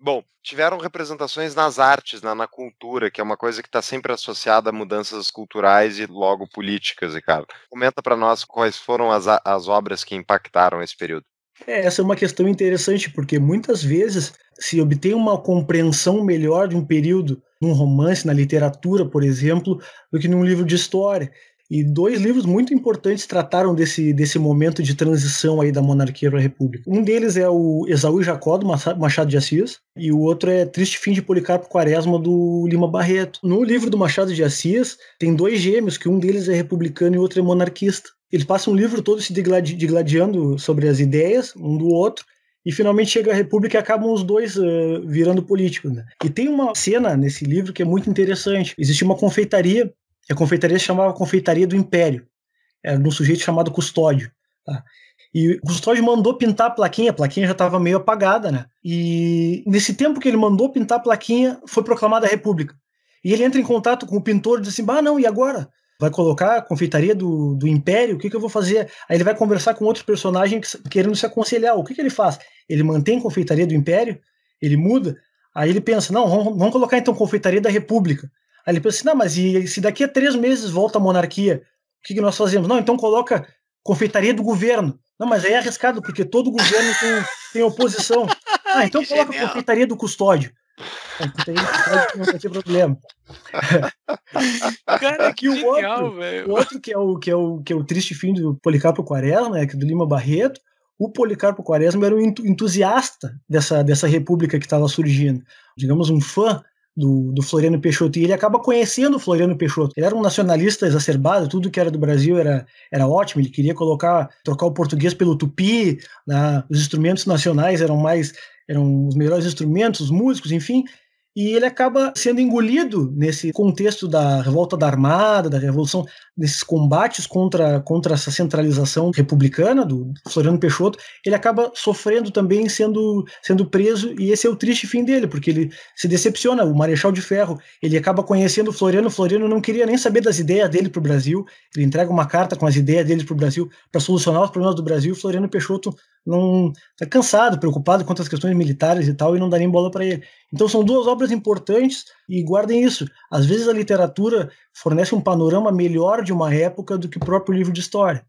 Bom, tiveram representações nas artes, na, na cultura, que é uma coisa que está sempre associada a mudanças culturais e logo políticas, Ricardo. Comenta para nós quais foram as, as obras que impactaram esse período. É, essa é uma questão interessante, porque muitas vezes se obtém uma compreensão melhor de um período num romance, na literatura, por exemplo, do que num livro de história. E dois livros muito importantes trataram desse, desse momento de transição aí da monarquia para a república. Um deles é o Esaú e Jacó, do Machado de Assis, e o outro é Triste Fim de Policarpo Quaresma, do Lima Barreto. No livro do Machado de Assis, tem dois gêmeos, que um deles é republicano e o outro é monarquista. Eles passam o livro todo se digladiando degladiando sobre as ideias um do outro, e finalmente chega a República e acabam os dois uh, virando políticos. Né? E tem uma cena nesse livro que é muito interessante. Existe uma confeitaria a confeitaria se chamava Confeitaria do Império. É, Era um sujeito chamado Custódio. Tá? E o Custódio mandou pintar a plaquinha, a plaquinha já estava meio apagada, né? E nesse tempo que ele mandou pintar a plaquinha, foi proclamada a República. E ele entra em contato com o pintor e diz assim: ah, não, e agora? Vai colocar a confeitaria do, do Império? O que, que eu vou fazer? Aí ele vai conversar com outro personagem querendo se aconselhar. O que, que ele faz? Ele mantém a confeitaria do Império? Ele muda? Aí ele pensa: não, vamos, vamos colocar então confeitaria da República. Aí ele pensa assim, não, mas e, se daqui a três meses volta a monarquia, o que, que nós fazemos? Não, então coloca confeitaria do governo. Não, mas aí é arriscado, porque todo governo tem, tem oposição. Ah, então que coloca confeitaria do custódio. confeitaria do custódio não vai ter problema. Cara, que o genial, outro, velho. O outro que é o, que, é o, que é o triste fim do Policarpo Quaresma, né, é do Lima Barreto, o Policarpo Quaresma era um entusiasta dessa, dessa república que estava surgindo, digamos, um fã do, do, Floriano Peixoto. E ele acaba conhecendo o Floriano Peixoto. Ele era um nacionalista exacerbado, tudo que era do Brasil era, era ótimo. Ele queria colocar, trocar o português pelo tupi, né? os instrumentos nacionais eram mais eram os melhores instrumentos, os músicos, enfim e ele acaba sendo engolido nesse contexto da revolta da Armada, da Revolução, nesses combates contra, contra essa centralização republicana do Floriano Peixoto, ele acaba sofrendo também, sendo, sendo preso, e esse é o triste fim dele, porque ele se decepciona, o Marechal de Ferro, ele acaba conhecendo o Floriano, o Floriano não queria nem saber das ideias dele para o Brasil, ele entrega uma carta com as ideias dele para o Brasil, para solucionar os problemas do Brasil, o Floriano Peixoto não tá cansado, preocupado com as questões militares e tal, e não dá nem bola para ele. Então são duas obras importantes e guardem isso. Às vezes a literatura fornece um panorama melhor de uma época do que o próprio livro de história.